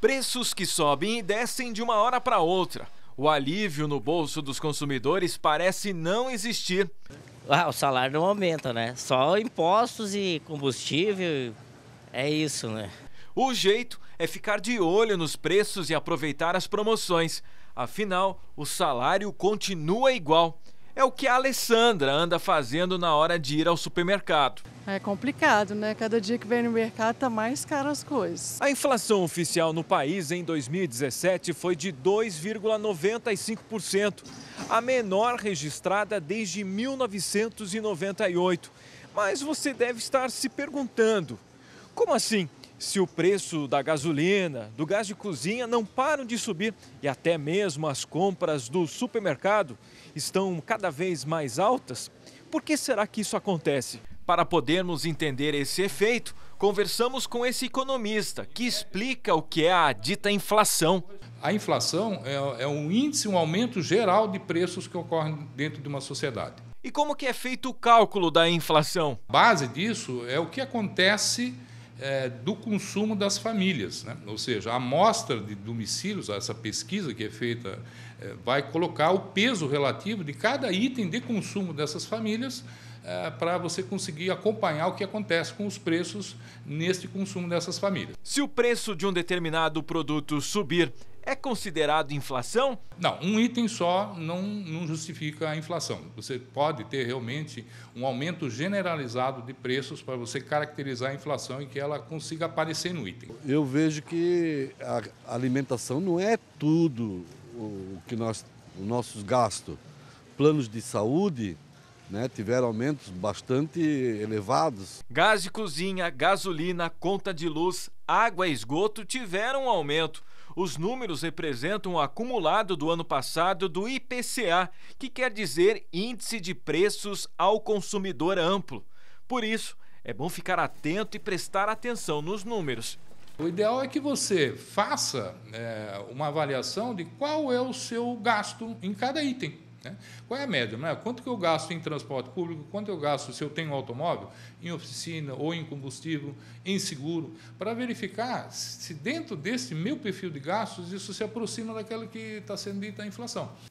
Preços que sobem e descem de uma hora para outra. O alívio no bolso dos consumidores parece não existir. Ah, o salário não aumenta, né? Só impostos e combustível. É isso, né? O jeito é ficar de olho nos preços e aproveitar as promoções. Afinal, o salário continua igual. É o que a Alessandra anda fazendo na hora de ir ao supermercado. É complicado, né? Cada dia que vem no mercado tá mais caro as coisas. A inflação oficial no país em 2017 foi de 2,95%, a menor registrada desde 1998. Mas você deve estar se perguntando: como assim? se o preço da gasolina, do gás de cozinha não param de subir e até mesmo as compras do supermercado estão cada vez mais altas, por que será que isso acontece? Para podermos entender esse efeito, conversamos com esse economista que explica o que é a dita inflação. A inflação é, é um índice, um aumento geral de preços que ocorrem dentro de uma sociedade. E como que é feito o cálculo da inflação? A base disso é o que acontece é, do consumo das famílias. Né? Ou seja, a amostra de domicílios, essa pesquisa que é feita, é, vai colocar o peso relativo de cada item de consumo dessas famílias é, para você conseguir acompanhar o que acontece com os preços neste consumo dessas famílias. Se o preço de um determinado produto subir, é considerado inflação? Não, um item só não, não, justifica a inflação. Você pode ter realmente um aumento generalizado de preços para você caracterizar a inflação e que ela consiga aparecer no item. Eu vejo que a alimentação não é tudo o que nós, os nossos gastos. Planos de saúde né, tiveram aumentos bastante elevados. Gás de cozinha, gasolina, conta de luz, água e esgoto tiveram aumento. Os números representam o acumulado do ano passado do IPCA, que quer dizer Índice de Preços ao Consumidor Amplo. Por isso, é bom ficar atento e prestar atenção nos números. O ideal é que você faça é, uma avaliação de qual é o seu gasto em cada item. Né? Qual é a média? Né? Quanto que eu gasto em transporte público? Quanto eu gasto se eu tenho automóvel? Em oficina ou em combustível, em seguro, para verificar se dentro desse meu perfil de gastos isso se aproxima daquela que está sendo dita a inflação.